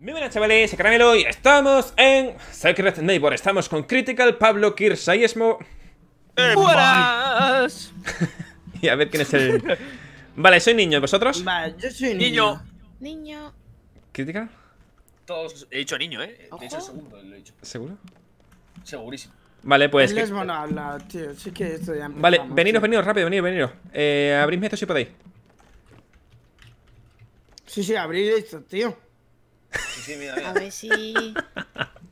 Muy buenas chavales, Caramelo y estamos en Secret Neighbor. Estamos con Critical, Pablo, Kirsa y Esmo. ¡Buenas! Eh, y a ver quién es el... Vale, soy niño, ¿vosotros? Vale, yo soy niño. Niño. Todos... He dicho niño, ¿eh? He dicho segundo, he dicho. ¿Seguro? Segurísimo. Vale, pues. tío. Sí que esto Vale, veniros, veniros, rápido, veniros, veniros. Eh, abridme esto si podéis. Sí, sí, abrid esto, tío. A ver si.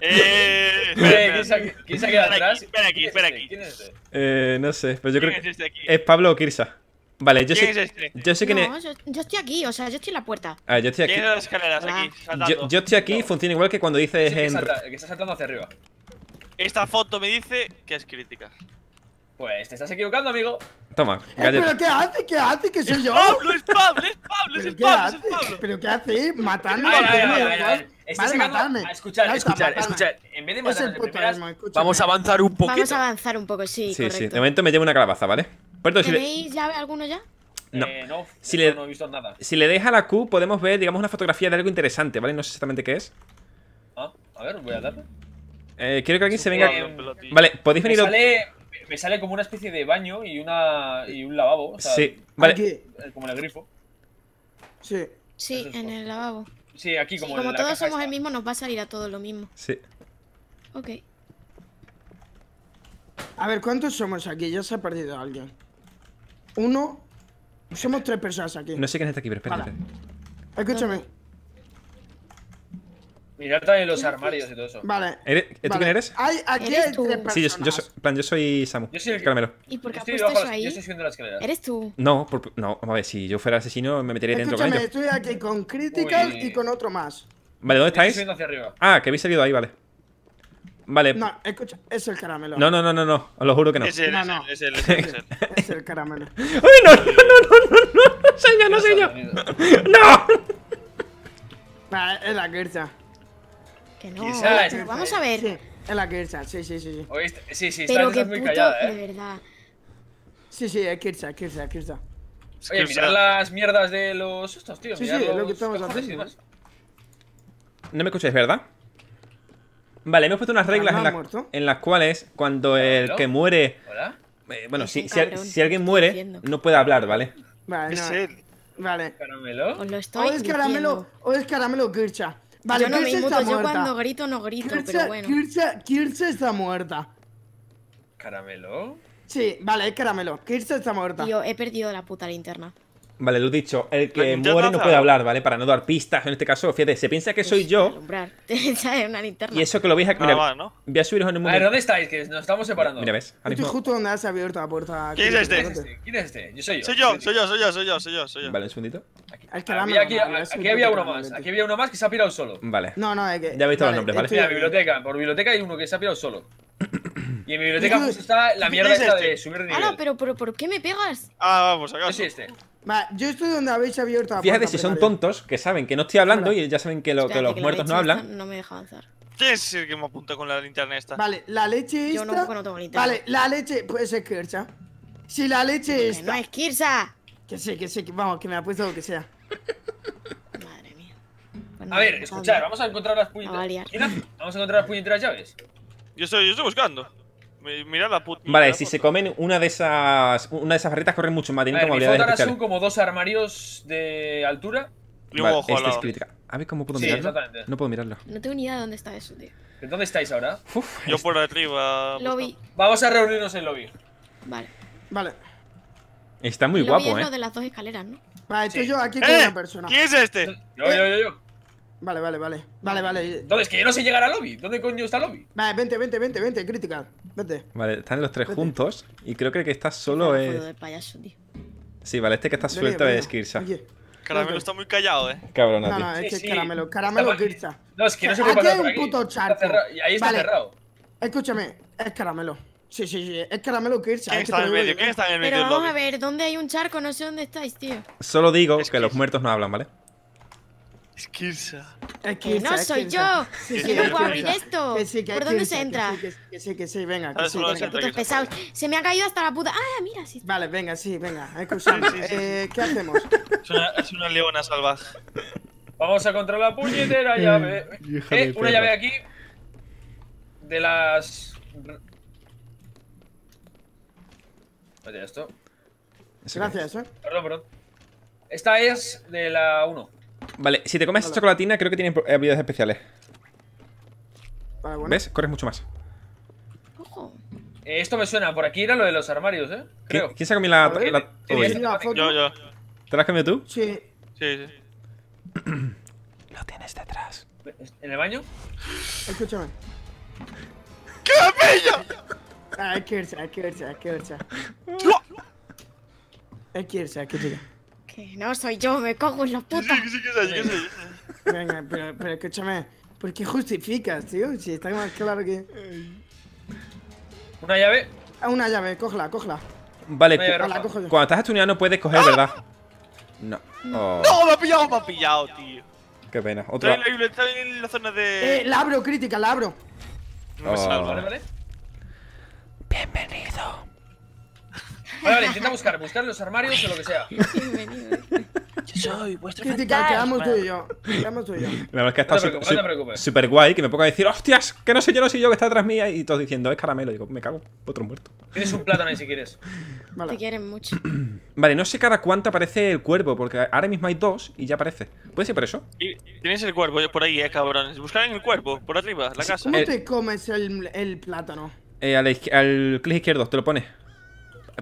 Eh, espera, ¿Quién se atrás? Espera aquí, espera aquí. Este? Este? Eh, no sé, pero yo creo que. Este es, Pablo o Kirsa. Vale, yo sé, es este? yo sé que. No, yo, estoy aquí, o sea, yo estoy en la puerta. Ah, yo estoy aquí. Las escaleras, aquí yo, estoy aquí, y funciona igual que cuando dices. que está saltando hacia arriba. Esta foto me dice que es crítica. Pues te estás equivocando, amigo. Toma, eh, ¿Pero qué hace? ¿Qué hace? ¿Qué soy yo? Pablo, es Pablo, es Pablo, es Pablo, es Pablo. ¿Pero qué hace? ¿Matando? Estás vale, matarme. A ah, escuchar, a escuchar, a escuchar. En vez de matarme, vamos a avanzar un poquito. Vamos a avanzar un poco, sí. Sí, sí. De momento me llevo una calabaza, ¿vale? Puerto, ¿Tenéis ya alguno ya? No. Eh, no, si le... no he visto nada. Si le deja la Q, podemos ver, digamos, una fotografía de algo interesante, ¿vale? No sé exactamente qué es. Ah, a ver, voy a darle. Eh, quiero que alguien se venga. vale, podéis venir. Me sale me sale como una especie de baño y una y un lavabo. O sea, sí, vale. Eh, como en el grifo. Sí. Sí, en el lavabo. Sí, aquí como sí, Como Como todos somos el mismo, nos va a salir a todos lo mismo. Sí. Ok. A ver, ¿cuántos somos aquí? Ya se ha perdido alguien. Uno. Somos tres personas aquí. No sé quién está aquí, pero espérate. Escúchame. Mira también los armarios este? y todo eso. Vale. ¿Tú quién eres? aquí Sí, yo, soy, plan, yo soy Samu. Yo soy el caramelo. ¿Y por qué estás ahí? Yo estoy subiendo la ¿Eres tú? No, no, a ver, si yo fuera asesino me metería dentro con ellos. estoy aquí con Critical y con otro más. Vale, ¿dónde estáis? Estoy hacia arriba. Ah, que habéis salido ahí, vale. Vale. No, escucha, es el caramelo. No, no, no, no, no, os lo juro que no. Es el, Es, el, es, caramelo. ¡Ay, no, no, no, no, no! no señor, no, señor! ¡No! es la no vamos a ver. Sí, la Kirsa, sí, sí, sí. Sí, sí, está, pero que muy puto, callada, ¿eh? De verdad. Sí, sí, es Kirsa, Kirsa, Kirsa. Pues oye, mirad las mierdas de los estos, tío. Sí, sí, lo que estamos haciendo. No me escucháis, ¿verdad? Vale, hemos puesto unas reglas en, las cuales cuando el que muere... ¿Hola? Eh, bueno, si, alguien muere, no puede hablar, ¿vale? Vale, Vale. ¿Caramelo? O, es caramelo, o es caramelo Kircha. Vale, yo no Kirsten me inmuto, yo cuando grito no grito, pero bueno. Kirsa está muerta. ¿Caramelo? Sí, vale, es caramelo. Kirsa está muerta. Tío, he perdido la puta linterna. Vale, lo he dicho, el que muere no puede hablar, ¿vale? Para no dar pistas, en este caso, fíjate, se piensa que soy yo. y eso que lo veis aquí. Mira, voy a subiros en un momento. ¿dónde estáis? Que nos estamos separando. Mira, ves. Estoy justo donde has abierto la puerta. Este? ¿Quién es este? ¿Quién es este? Yo soy yo. Soy yo, soy yo, soy yo, soy yo, soy yo. Vale, un segundito. Aquí, había, aquí, había uno más. Aquí había uno más que se ha pirado solo. Vale. No, no, es que. Ya he visto los nombres, ¿vale? Mira, biblioteca. Por biblioteca hay uno que se ha pirado solo. Y en mi biblioteca justo está la mierda esta de este? subir nivel. Ah, pero ¿por qué me pegas? Ah, vamos, acá. Yo soy este yo estoy donde habéis abierto la Fíjate si son tontos que saben que no estoy hablando y ya saben que, los muertos no hablan. No me deja avanzar. ¿Qué es el que me apunta con la linterna esta? Vale, la leche esta. Yo no, no tengo linterna. Vale, la leche. Pues es Kircha. Si la leche es. esta. ¡No es Kircha! Que sé, que sé, que vamos, que me apuesto lo que sea. Madre mía. Pues a ver, escuchar, vamos a encontrar las puñeteras. vamos a encontrar las puñeteras llaves. Yo estoy, yo estoy buscando. Mira la puta. Vale, si se comen una de esas. Una de esas barritas corren mucho más. Tiene como habilidades son como dos armarios de altura. Y vale, ojo este es crítica. A ver cómo puedo mirarlo. No puedo mirarlo. No tengo ni idea de dónde está eso, tío. dónde estáis ahora? Yo este. por arriba. Lobby. Vamos a reunirnos en el lobby. Vale. Vale. Está muy guapo, es eh. lo de las dos escaleras, ¿no? Vale, estoy yo aquí con ¿Eh? una persona. ¿Quién es este? Yo, yo, yo, yo. Vale, vale, vale. Vale, vale. Entonces, que yo no sé llegar al lobby. ¿Dónde coño está el lobby? Vale, vente, vente, vente, vente, crítica. Vente. Vale, están los tres juntos. Y creo que el que está solo es. De payaso, Sí, vale, este que está suelto es Kirsa. Caramelo está muy callado, eh. Cabrón, no, no, es que es caramelo, caramelo Kirsa. No, es que no se Aquí hay un puto charco. Ahí está cerrado. Escúchame, es caramelo. Sí, sí, sí, es caramelo Kirsa. ¿Quién está, en el medio? Pero vamos a ver, ¿dónde hay un charco? No sé dónde estáis, tío. Solo digo que los muertos no hablan, ¿vale? Es Que no soy yo. que no puedo abrir esto. ¿Por dónde se entra? Que sí, que sí, venga. Que ah, sí, venga. Se me ha caído hasta la puta. Ah, mira. Sí. Vale, venga, sí, venga. Hay que usar. ¿Qué hacemos? Es una, leona salvaje. Vamos a controlar la puñetera eh, llave. Eh, una llave aquí. De las. Vaya, esto. Gracias, eh. Perdón, perdón. Esta es de la 1. Vale, si te comes esta chocolatina, creo que tiene habilidades especiales. ¿Ves? Corres mucho más. Eh, esto me suena, por aquí era lo de los armarios, ¿eh? ¿Quién, se ha comido la, la, Yo, yo. ¿Te la has cambiado tú? Sí. Sí, sí. lo tienes detrás. ¿En el baño? Escúchame. ¡Qué bello! Hay que irse, hay que irse, hay que irse. Hay que irse, hay que irse no soy yo, me cojo en los putos. Sí, sí, Venga, pero, escúchame, ¿por qué justificas, tío? Si está más claro que. ¿Una llave? Ah, una llave, cógla, cógela. Vale, ah, la cuando estás no puedes coger, ¡Ah! ¿verdad? No. No, oh. me ha pillado, me ha pillado, tío. Qué pena. Otra. Está en la, está la zona de. Eh, la abro, crítica, la abro. No oh. ¿vale? Bienvenido Vale, vale, intenta buscar, buscar los armarios o lo que sea. Yo soy vuestro fantasma. Quedamos tú y yo. Quedamos tú y yo. La verdad es que está no super, preocupes. guay que me ponga a decir, hostias, que no sé yo, no sé yo, que está detrás mía. Y todos diciendo, es caramelo. digo, me cago, otro muerto. Tienes un plátano ahí si quieres. Vale. Te quieren mucho. Vale, no sé cada cuánto aparece el cuervo, porque ahora mismo hay dos y ya aparece. ¿Puede ser por eso? tienes el cuervo por ahí, eh, cabrones. Buscar en el cuervo, por arriba, la casa. ¿Cómo eh, te comes el, plátano? Eh, al, al clic izquierdo, te lo pones.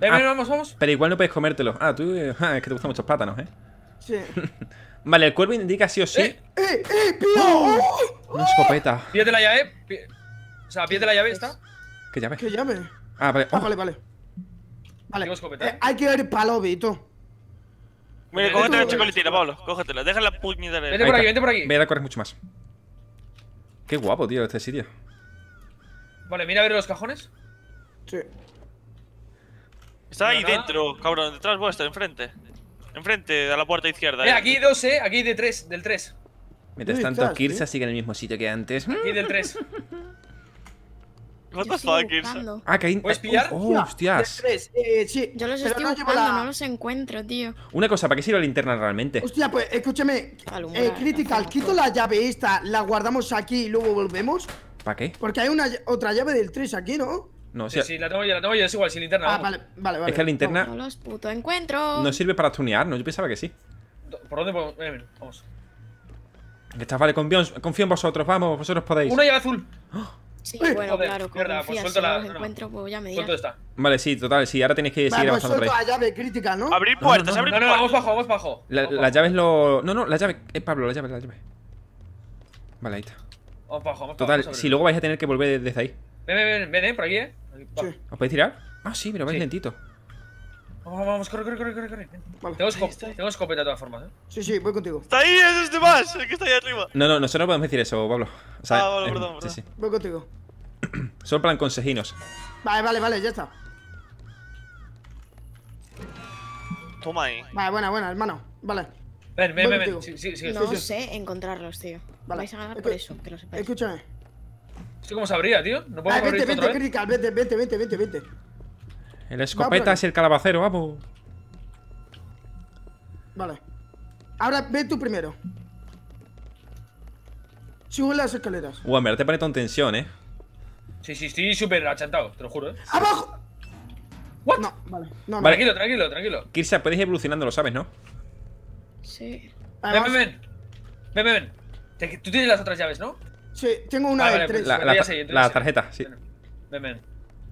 Eh, ah, pero igual no puedes comértelo. Ah, tú. Eh, es que te gustan muchos pátanos, ¿eh? Sí. vale, el cuervo indica sí o sí. ¡Eh, eh, eh! ¡Pío! ¡Oh! ¡Oh! Una escopeta. Pídete la llave. O sea, pídete la llave, ¿está? Que llave? ¿Qué llave? Ah, vale. Ah, oh. vale, vale. Vale. escopeta. Eh, hay que ir palo, Vito. Mira, cógete la chocolatina, Pablo. Cógetela, déjala puñetera. Vente por aquí, vente por aquí. Me da correr mucho más. Qué guapo, tío, este sitio. Vale, mira a ver los cajones. Sí. Está ahí dentro, cabrón, detrás vuestro, enfrente. Enfrente, a la puerta izquierda. Eh, eh. aquí hay dos, eh, aquí de tres, del 3. Mientras tanto, Kirsa eh? sigue en el mismo sitio que antes. Aquí del tres What the de Kirsa? Ah, que ¿Puedes oh, pillar? Oh, hostias. Eh, sí. los estoy llevando, no los encuentro, tío. Una cosa, ¿para qué sirve la linterna realmente? Hostia, pues escúchame. Critical, quito la llave esta, la guardamos aquí y luego volvemos. ¿Para qué? Porque hay una otra llave del 3 aquí, ¿no? No, si, sí, la tengo yo, la tengo yo, es igual, sin linterna. Ah, vale, vale, vale. Es que la linterna. No los puto encuentro. No sirve para tunear, ¿no? Yo pensaba que sí. ¿Por dónde podemos? Ven, vamos. está vale, confío, confío en vosotros, vamos, vosotros podéis. una llave azul. Sí, bueno, claro, mierda, pues suelto la, los no, encuentro, pues ya me di. Vale, sí, total, sí, ahora tenéis que vale, seguir pues avanzando la llave crítica, ¿no? Abrir puertas, abrir puertas. No, no, vamos bajo, vamos bajo. La, la llave es lo... No, no, la llave, eh, Pablo, la llave, la llave. Vale, ahí está. Vamos bajo, vamos Total, si luego vais a tener que volver desde ahí. Ven, ven, ven, ven, por aquí, eh. ¿Os podéis tirar? Ah, sí, pero vais lentito. Vamos, vamos, corre, corre, corre, corre. corre. Tengo, escopeta de todas formas, ¿eh? Sí, sí, voy contigo. ¡Está ahí! ¡Es este más! El que está ahí arriba. No, no, nosotros no podemos decir eso, Pablo. Ah, perdón, Sí, sí. Voy contigo. Son plan consejinos. Vale, vale, vale, ya está. Toma ahí. Vale, buena, buena, hermano. Vale. Ven, ven, ven, ven. no sé encontrarlos, tío. Vale. a ganar por eso, que lo Escúchame cómo sabría, tío? No puedo. ah, vente, vente, critical, Vete, vente, El escopeta es el calabacero, vamos. Vale. Ahora ve tú primero. Sube las escaleras. Uy, en verdad te pone en tensión, eh. Sí, sí, estoy súper achantado, te lo juro, eh. ¡Abajo! ¿What? No, vale. No, no. Tranquilo, tranquilo, tranquilo. Kirsa, puedes ir evolucionando, lo sabes, ¿no? Sí. Ven, ven, ven. Ven, ven, ven. Tú tienes las otras llaves, ¿no? Sí, tengo una del de pues, La, tarjeta, sí. Ven, ven.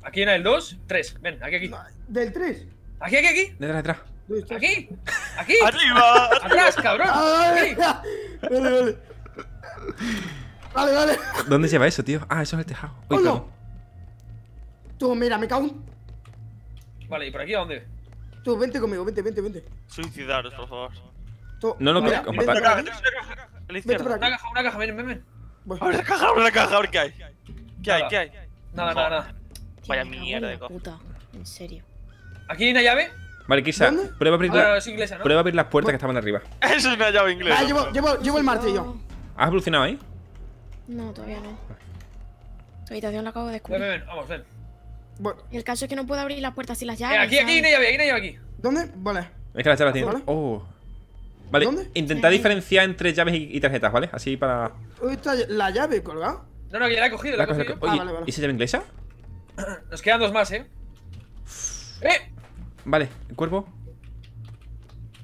Aquí una del 2, 3. Ven, aquí, aquí. ¿Del 3? Aquí, aquí, aquí. Detrás, detrás. Aquí, aquí. Arriba. Atrás, cabrón. Ah, vale, vale, vale. Vale, vale. ¿Dónde lleva eso, tío? Ah, eso es el tejado. oh, no. Tú, mira, me cago Vale, ¿y por aquí a dónde? Tú, vente conmigo, vente, vente, vente. Suicidaros, por favor. Tú, no lo no, mira, vente, acá, Vente Una caja, una caja, ven, ven, ven. Voy. Abre la caja, abre la caja, a ver qué hay. ¿Qué hay? ¿Qué hay? Nada, nada, nada. Vaya mierda de Puta, en serio. ¿Aquí hay una llave? Vale, prueba a abrir, la, ah, inglesa, ¿no? prueba a abrir las puertas que estaban arriba. Eso es una llave inglesa. Ah, llevo, llevo, llevo el martillo. ¿Has evolucionado ahí? No, todavía no. Tu habitación la acabo de descubrir. Ven, ven, vamos, ven. El caso es que no puedo abrir las puertas sin las llaves. Aquí, aquí, aquí, hay una llave, hay una llave aquí. ¿Dónde? Vale. Es que la llaves tiene… Oh. Vale, ¿Dónde? diferenciar entre llaves y, tarjetas, ¿vale? Así para. ¿La llave colgada? No, no, que la he cogido, la, he cogido. Ah, vale, vale. ¿y esa llave inglesa? Nos quedan dos más, ¿eh? ¡Eh! Vale, el cuervo.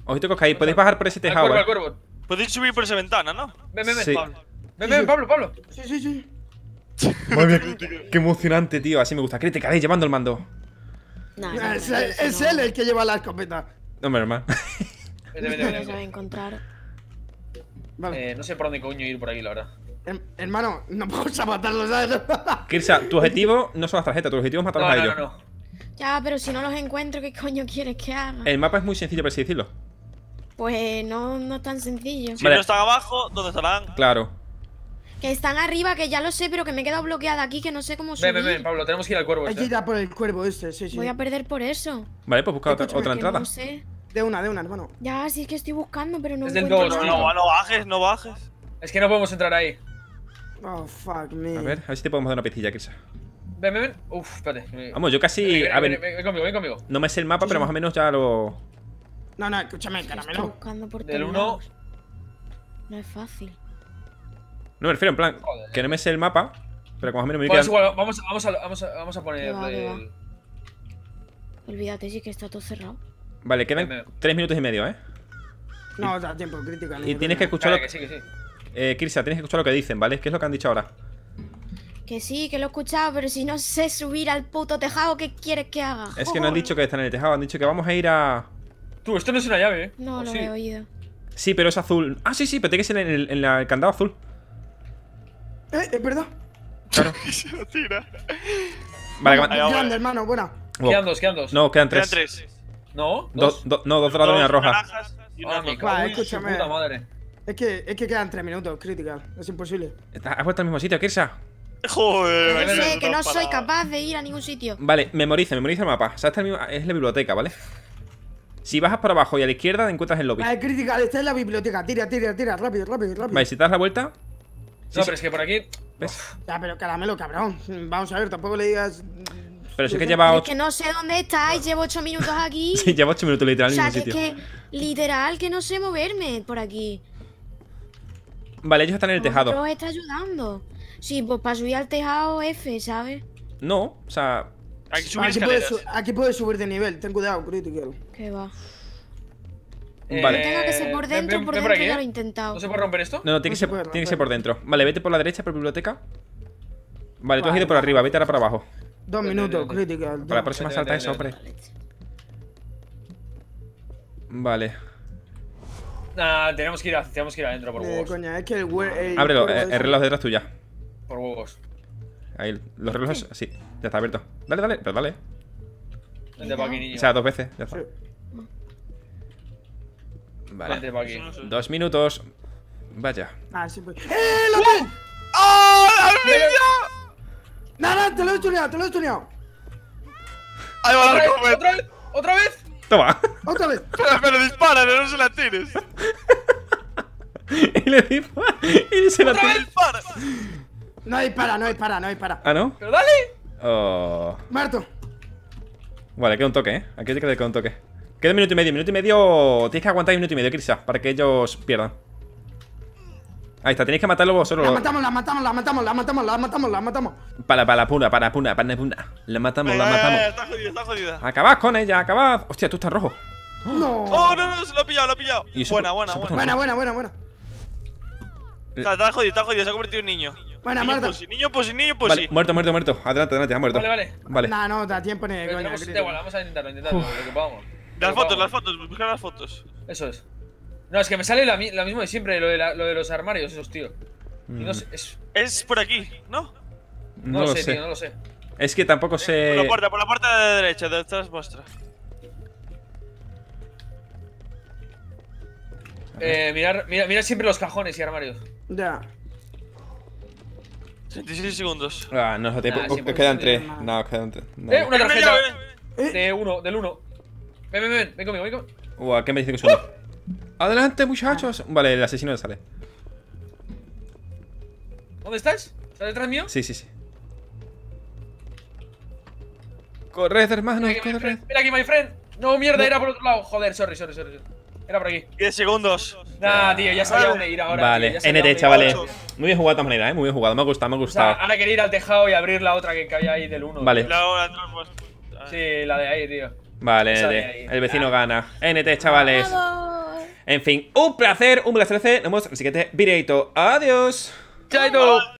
Ojito que os podéis bajar por ese tejado. ¿eh? cuervo, Podéis subir por esa ventana, ¿no? Ven, ven, ven, Pablo. Ven, ven, Pablo, Pablo. Sí, sí, sí. Muy bien, qué emocionante, tío. Así me gusta. crítica, te llevando el mando? No, es, él el que lleva la escopeta. No, menos mal. Vete, vete, encontrar. Vale. Eh, no sé por dónde coño ir por aquí, la verdad. Em, hermano, no vamos a matarlos, ¿sabes? Kirsa, tu objetivo no son las tarjetas, tu objetivo es matarlos a ellos. ya, pero si no los encuentro, ¿qué coño quieres que haga? El mapa es muy sencillo, por así decirlo. Pues no, no es tan sencillo. Si no están abajo, ¿dónde estarán? Claro. Que están arriba, que ya lo sé, pero que me he quedado bloqueada aquí, que no sé cómo subir. Ven, ven, Pablo, tenemos que ir al cuervo este. Hay que ir por el cuervo este, sí, sí. Voy a perder por eso. Vale, pues busca otra, otra entrada. No sé. De una, de una, hermano. Ya, si es que estoy buscando, pero no. Es del no, no, bajes, no bajes. Es que no podemos entrar ahí. Oh, fuck me. A ver, a ver si te podemos dar una que Kirsa. Ven, ven, ven. Uf, espérate. Vamos, yo casi. a ver. Ven, conmigo, ven conmigo. No me sé el mapa, pero más o menos ya lo. No, no, escúchame, caramelo. Del 1. No es fácil. No me refiero, en plan, que no me sé el mapa, pero como más o menos me pues voy vamos, a, vamos, a, vamos a poner. el... Olvídate, si que está todo cerrado. Vale, quedan tres minutos y medio, ¿eh? No, sea, tiempo, crítico. Y tienes que escuchar. lo... que sí, que sí. Eh, Kirsa, tienes que escuchar lo que dicen, ¿vale? ¿Qué es lo que han dicho ahora? Que sí, que lo he escuchado, pero si no sé subir al puto tejado, ¿qué quieres que haga? Es que no han dicho que están en el tejado, han dicho que vamos a ir a. Tú, esto no es una llave, ¿eh? No, lo he oído. Sí, pero es azul. Ah, sí, sí, pero tiene que ser en el, candado azul. Eh, es eh, verdad. Claro. Se lo tira. Vale, que... hermano, buena. Quedan dos, quedan dos. No, Quedan tres. No, dos. no, dos de la roja. Ah, escúchame. Es que, es que quedan tres minutos, crítica, Es imposible. has vuelto al mismo sitio, Kirsa. Joder, no sé, que no soy capaz de ir a ningún sitio. Vale, memoriza, memoriza el mapa. es la biblioteca, ¿vale? Si bajas para abajo y a la izquierda, te encuentras el lobby. Ah, crítica, está en la biblioteca. Tira, tira, tira, rápido, rápido, rápido. Vale, si te das la vuelta. No, pero es que por aquí. Ya, pero caramelo, cabrón. Vamos a ver, tampoco le digas pero es que lleva... Es que no sé dónde estáis, llevo 8 minutos aquí. sí, llevo 8 minutos literal o sea, en que sitio. Es que literal que no sé moverme por aquí. Vale, ellos están en el tejado. Pero está ayudando. Sí, pues para subir al tejado F, ¿sabes? No, o sea... aquí, puedes subir de nivel, ten cuidado, critical. Que va. Vale. Tenga que ser por eh, dentro, por dentro ya ¿eh? lo he intentado. ¿No se puede romper esto? No, no, tiene, que, ser, por dentro. Vale, vete por la derecha, por biblioteca. vale, tú has ido por arriba, vete ahora para abajo. Dos minutos, crítica. Para la próxima salta eso, hombre. Vale. Nah, tenemos que ir, tenemos que ir adentro por eh, huevos. coña, es que el, el Ábrelo, eh, el, reloj detrás tuya. Por huevos. Ahí, los relojes, sí, ya está abierto. Dale, dale, pero dale. Vente para aquí, niño. O sea, dos veces, ya está. Vale. Vente aquí. Dos minutos. Vaya. Ah, sí, pues. ¡Eh, la! ¡Oh, ¡Al niño! Nada, te lo he estuneado, te lo he estuneado! Ahí va la ¿Otra, ¿Otra vez? ¿Otra vez? Toma. Otra vez. Pero, pero no se la tires. y le dispara. Y se la tira. No dispara, no dispara, no dispara. ¿Ah, no? ¡Pero dale! Oh. Marto. Vale, queda un toque, ¿eh? Aquí te queda un toque. Queda un minuto y medio, minuto y medio. Tienes que aguantar un minuto y medio, Crisa, para que ellos pierdan. Ahí está, tenéis que matarlo vosotros. La matamos, la matamos, la matamos, la matamos, la matamos, la matamos. Para, para, puna, para, puna, para, puna. La matamos, la eh, matamos. Está jodida, está jodida. Acabad con ella, acabad. Hostia, tú estás rojo. No. Oh, no, no, se lo ha pillado, lo ha pillado. buena, buena, buena. buena, buena, buena, buena. Está, está jodido, está jodido, se ha convertido en niño. Buena, niño, muerto. Pues, niño, pues, niño, pues, Muerto, muerto, muerto. Adelante, adelante, ha muerto. Vale, vale. vale. no, no, da tiempo Vamos a intentarlo, intentarlo. Las fotos, las fotos, buscar las fotos. Eso es. No, es que me sale lo mismo de siempre, lo de, los armarios esos, tío. Mm. es... por aquí, ¿no? No, lo sé, tío, no lo sé. Es que tampoco sé... Por la puerta, por la puerta de derecha, de detrás vuestra. Eh, mirar, siempre los cajones y armarios. Ya. 36 segundos. Ah, no, te, ah, quedan tres No, quedan 3. ¡Eh! Una tarjeta. De uno, del uno Ven, ven, ven, ven conmigo, ven conmigo. Uah, ¿qué me dice que es uno? Adelante, muchachos. Ah. Vale, el asesino sale. ¿Dónde estás? ¿Estás detrás mío? Sí, sí, sí. Corred, hermano, corred. ¡Mira aquí, my friend. No, mierda, era por otro lado. Joder, sorry, sorry, sorry. Era por aquí. 10 segundos. Nah, tío, ya sabía dónde ir ahora. Vale, NT, chavales. Muy bien jugado de todas maneras, eh. Muy bien jugado, me ha gustado, me ha gustado. O sea, ahora ir al tejado y abrir la otra que había ahí del 1. Vale. La Sí, la de ahí, tío. Vale, NT. El vecino ah. gana. NT, chavales. En fin, un placer, un placer. Nos vemos en el siguiente videito. Adiós. Chaito.